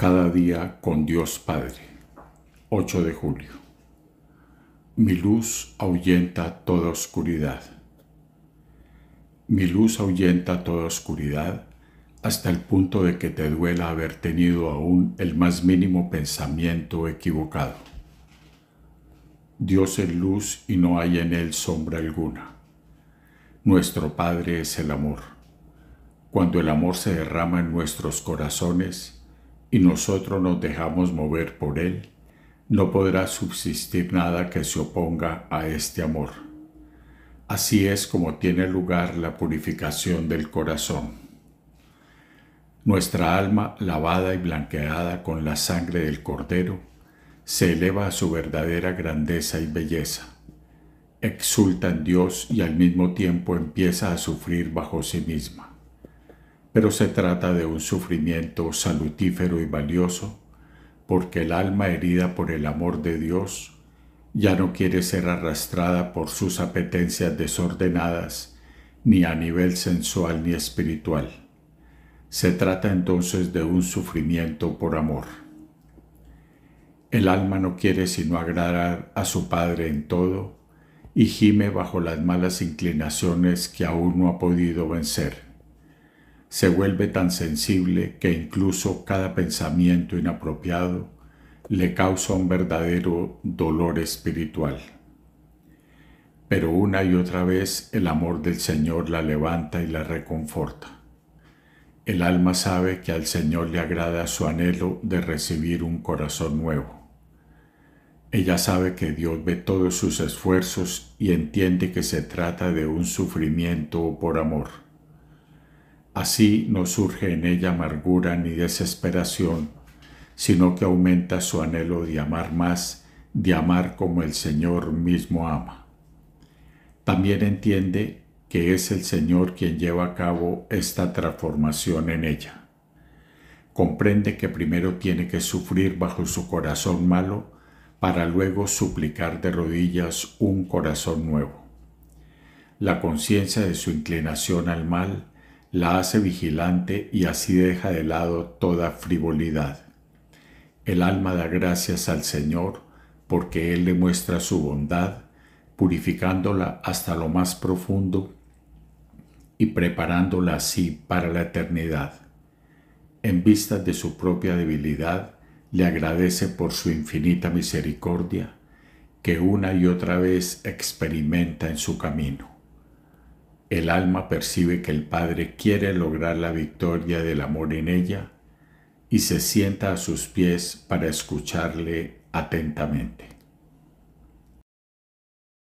Cada día con Dios Padre. 8 de julio. Mi luz ahuyenta toda oscuridad. Mi luz ahuyenta toda oscuridad hasta el punto de que te duela haber tenido aún el más mínimo pensamiento equivocado. Dios es luz y no hay en él sombra alguna. Nuestro Padre es el amor. Cuando el amor se derrama en nuestros corazones, y nosotros nos dejamos mover por Él, no podrá subsistir nada que se oponga a este amor. Así es como tiene lugar la purificación del corazón. Nuestra alma, lavada y blanqueada con la sangre del Cordero, se eleva a su verdadera grandeza y belleza. Exulta en Dios y al mismo tiempo empieza a sufrir bajo sí misma pero se trata de un sufrimiento salutífero y valioso, porque el alma herida por el amor de Dios ya no quiere ser arrastrada por sus apetencias desordenadas, ni a nivel sensual ni espiritual. Se trata entonces de un sufrimiento por amor. El alma no quiere sino agradar a su Padre en todo, y gime bajo las malas inclinaciones que aún no ha podido vencer se vuelve tan sensible que incluso cada pensamiento inapropiado le causa un verdadero dolor espiritual. Pero una y otra vez el amor del Señor la levanta y la reconforta. El alma sabe que al Señor le agrada su anhelo de recibir un corazón nuevo. Ella sabe que Dios ve todos sus esfuerzos y entiende que se trata de un sufrimiento por amor Así no surge en ella amargura ni desesperación, sino que aumenta su anhelo de amar más, de amar como el Señor mismo ama. También entiende que es el Señor quien lleva a cabo esta transformación en ella. Comprende que primero tiene que sufrir bajo su corazón malo para luego suplicar de rodillas un corazón nuevo. La conciencia de su inclinación al mal la hace vigilante y así deja de lado toda frivolidad. El alma da gracias al Señor porque Él le muestra su bondad, purificándola hasta lo más profundo y preparándola así para la eternidad. En vista de su propia debilidad, le agradece por su infinita misericordia que una y otra vez experimenta en su camino el alma percibe que el Padre quiere lograr la victoria del amor en ella y se sienta a sus pies para escucharle atentamente.